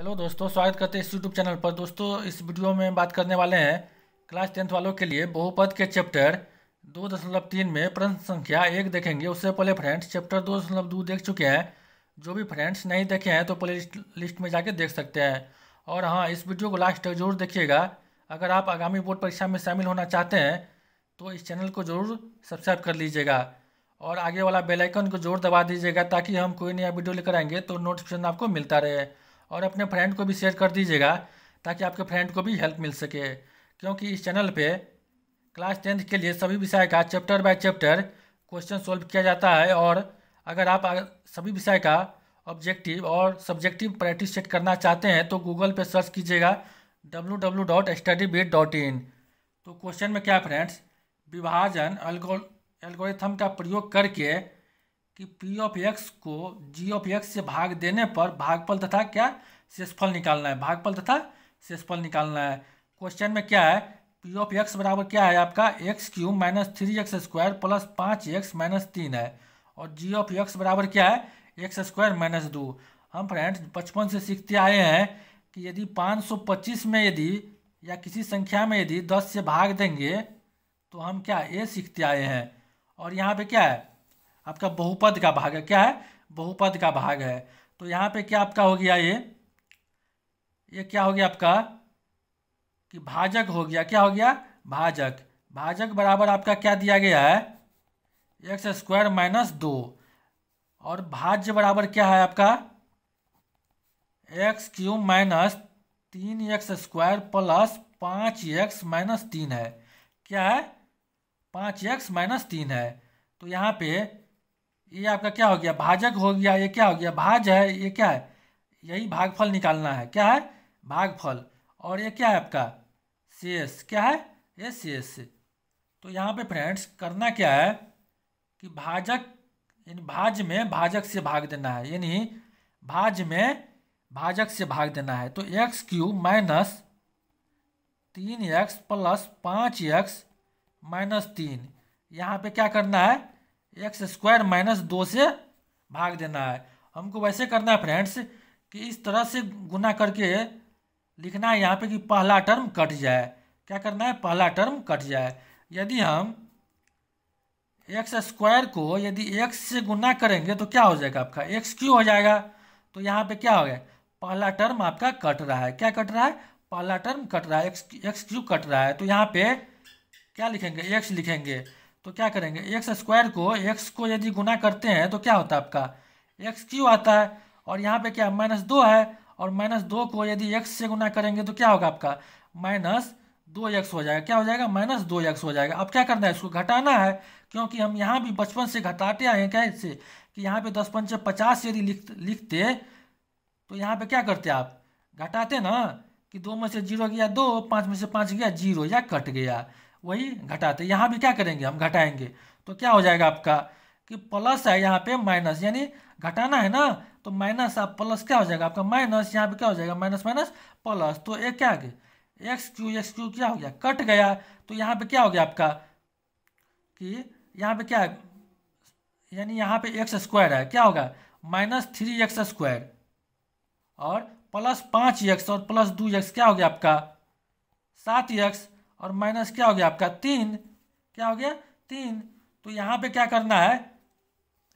hello दोस्तों स्वागत करते हैं इस यूट्यूब चैनल पर दोस्तों इस वीडियो में बात करने वाले हैं क्लास टेंथ वालों के लिए बहुपद के चैप्टर दो दशमलव तीन में प्रश्न संख्या एक देखेंगे उससे पहले फ्रेंड्स चैप्टर दो दशमलव दो देख चुके हैं जो भी फ्रेंड्स नहीं देखे हैं तो प्ले लिस्ट में जाके देख सकते हैं और हाँ इस वीडियो को लास्ट तक जरूर देखिएगा अगर आप आगामी बोर्ड परीक्षा में शामिल होना चाहते हैं तो इस चैनल को जरूर सब्सक्राइब कर लीजिएगा और आगे वाला बेलाइकन को जरूर दबा दीजिएगा ताकि हम कोई नया वीडियो लेकर आएंगे तो नोटिफिकेशन आपको मिलता रहे और अपने फ्रेंड को भी शेयर कर दीजिएगा ताकि आपके फ्रेंड को भी हेल्प मिल सके क्योंकि इस चैनल पे क्लास टेंथ के लिए सभी विषय का chapter by chapter question solve किया जाता है और अगर आप सभी विषय का ऑब्जेक्टिव और सब्जेक्टिव प्रैक्टिस सेट करना चाहते हैं तो गूगल पर सर्च कीजिएगा डब्लू डॉट डॉट इन तो क्वेश्चन में क्या फ्रेंड्स विभाजन एल्गो एल्गोरिथम का प्रयोग करके कि पी ऑफ एक्स को जी ऑफ एक्स से भाग देने पर भागफल तथा क्या शेषफल निकालना है भागफल तथा शेषफल निकालना है क्वेश्चन में क्या है पी ऑफ एक्स बराबर क्या है आपका X cube minus three X square plus पाँच एक्स माइनस तीन है और जी ऑफ एक्स बराबर क्या है एक्स स्क्वायर माइनस दो हम फ्रेंड्स बचपन से सीखते आए हैं कि यदि पाँच सौ पच्चीस में यदि या किसी संख्या में यदि दस से भाग देंगे तो हम क्या ये सीखते आए हैं और यहाँ पे क्या है आपका बहुपद का भाग है क्या है बहुपद का भाग है तो यहाँ पे क्या आपका हो गया ये ये क्या हो गया आपका कि भाजक हो गया क्या हो गया भाजक भाजक बराबर आपका क्या दिया गया है एक्स स्क्वायर माइनस दो और भाज्य बराबर क्या है आपका एक्स क्यूब माइनस तीन एक्स स्क्वायर प्लस पाँच एक्स माइनस तीन है क्या है पाँच एक्स माइनस तीन है तो यहाँ पे ये आपका क्या हो गया भाजक हो गया ये क्या हो गया भाज है ये क्या है यही भागफल निकालना है क्या है भागफल और ये क्या है आपका शेष क्या है ये शेष तो यहाँ पे फ्रेंड्स करना क्या है कि भाजक यानी भाज में भाजक से भाग देना है यानी भाज में भाजक से भाग देना है तो एक्स क्यूब माइनस तीन एक्स प्लस पाँच एक्स माइनस तीन यहाँ पे क्या करना है एक्स स्क्वायर माइनस दो से भाग देना है हमको वैसे करना है फ्रेंड्स कि इस तरह से गुना करके लिखना है यहाँ पे कि पहला टर्म कट जाए क्या करना है पहला टर्म कट जाए यदि हम एक्स स्क्वायर को यदि एक्स से गुना करेंगे तो क्या हो जाएगा आपका एक्स क्यू हो जाएगा तो यहाँ पे क्या हो गया पहला टर्म आपका कट रहा है क्या कट रहा है पहला टर्म कट रहा है एक्स एक्स क्यू कट रहा है तो यहाँ पे क्या लिखेंगे एक्स लिखेंगे तो क्या करेंगे एक्स स्क्वायर को एक्स को यदि गुना करते हैं तो क्या होता है आपका एक्स क्यू आता है और यहाँ पे क्या है माइनस दो है और माइनस दो को यदि एक्स से गुना करेंगे तो क्या होगा आपका माइनस दो एक्स हो जाएगा क्या हो जाएगा माइनस दो एक्स हो जाएगा अब क्या करना है इसको घटाना है क्योंकि हम यहाँ भी बचपन से घटाते आए हैं कैसे कि यहाँ पे दस पंचे पचास यदि लिख लिखते तो यहाँ पे क्या करते आप घटाते ना कि दो में से जीरो गया दो पाँच में से पाँच गया जीरो या कट गया वही घटाते यहाँ भी क्या करेंगे हम घटाएंगे तो क्या हो जाएगा आपका कि प्लस है यहाँ पे माइनस यानी घटाना है ना तो माइनस आप प्लस क्या हो जाएगा आपका माइनस यहाँ पे क्या हो जाएगा माइनस माइनस प्लस तो एक क्या गया एक्स क्यू एक्स क्यू क्या हो गया कट गया तो यहाँ पे क्या हो गया आपका कि यहाँ पे क्या यानी यहाँ पे एक्स स्क्वायर है क्या होगा माइनस थ्री एक्स स्क्वायर और प्लस पाँच एक्स और प्लस दो एक्स क्या हो गया आपका सात एक्स और माइनस क्या हो गया आपका तीन क्या हो गया तीन तो यहाँ पे क्या करना है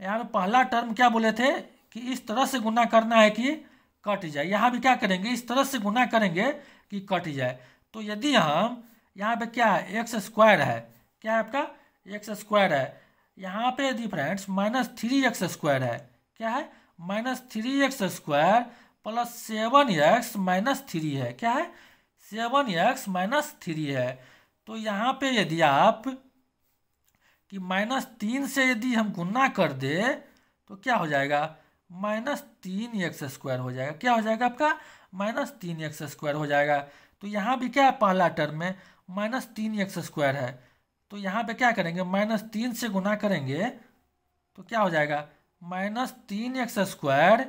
यहाँ पे पहला टर्म क्या बोले थे कि इस तरह से गुना करना है कि कट जाए यहाँ भी क्या करेंगे इस तरह से गुना करेंगे कि कट जाए तो यदि हम यहाँ पे क्या है एक्स स्क्वायर है क्या है आपका एक्स स्क्वायर है यहाँ पे यदि friends minus three X square है क्या है minus three X square plus seven X minus three है क्या है सेवन एक्स माइनस थ्री है तो यहाँ पे यदि आप कि माइनस तीन से यदि हम गुना कर दे तो क्या हो जाएगा माइनस तीन एक्स स्क्वायर हो जाएगा क्या हो जाएगा आपका माइनस तीन एक्स स्क्वायर हो जाएगा तो यहाँ भी क्या है पहला टर्म में माइनस तीन एक्स स्क्वायर है तो यहाँ पे क्या करेंगे माइनस तीन से गुना करेंगे तो क्या हो जाएगा माइनस तीन एक्स स्क्वायर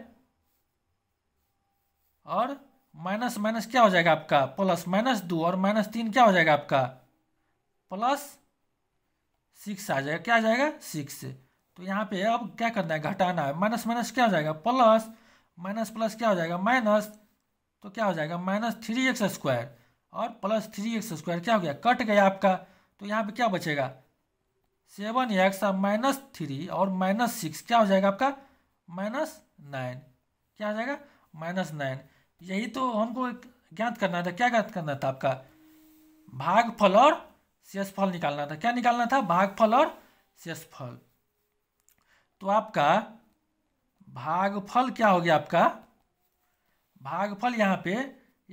और माइनस माइनस क्या हो जाएगा आपका प्लस माइनस दो और माइनस तीन क्या हो जाएगा आपका प्लस सिक्स आ जाएगा क्या आ जाएगा सिक्स तो यहाँ पे अब क्या करना है घटाना है माइनस माइनस क्या हो जाएगा प्लस माइनस प्लस क्या हो जाएगा माइनस तो क्या हो जाएगा माइनस थ्री एक्स स्क्वायर और प्लस थ्री एक्स स्क्वायर क्या हो गया कट गया आपका तो यहाँ पे क्या बचेगा सेवन एक्स माइनस थ्री और माइनस सिक्स क्या हो जाएगा आपका माइनस नाइन क्या हो जाएगा माइनस नाइन यही तो हमको ज्ञात करना था क्या ज्ञात करना था आपका भाग फल और शेष फल निकालना था क्या निकालना था भाग फल और शेष फल तो आपका भागफल क्या हो गया आपका भागफल यहाँ पे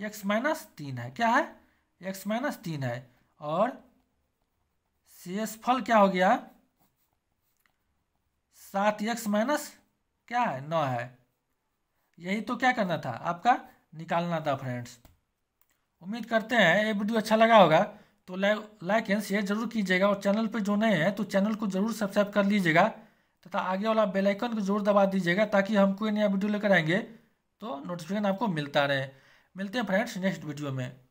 एक्स माइनस तीन है क्या है एक्स माइनस तीन है और शेष फल क्या हो गया सात एक्स माइनस क्या है नौ है यही तो क्या करना था आपका निकालना था फ्रेंड्स उम्मीद करते हैं ये वीडियो अच्छा लगा होगा तो लाइक एंड शेयर जरूर कीजिएगा और चैनल पर जो नए हैं तो चैनल को जरूर सब्सक्राइब कर लीजिएगा तथा आगे वाला बेलाइकन को जरूर दबा दीजिएगा ताकि हम कोई नया वीडियो लेकर आएंगे तो नोटिफिकेशन आपको मिलता रहे मिलते हैं फ्रेंड्स नेक्स्ट वीडियो में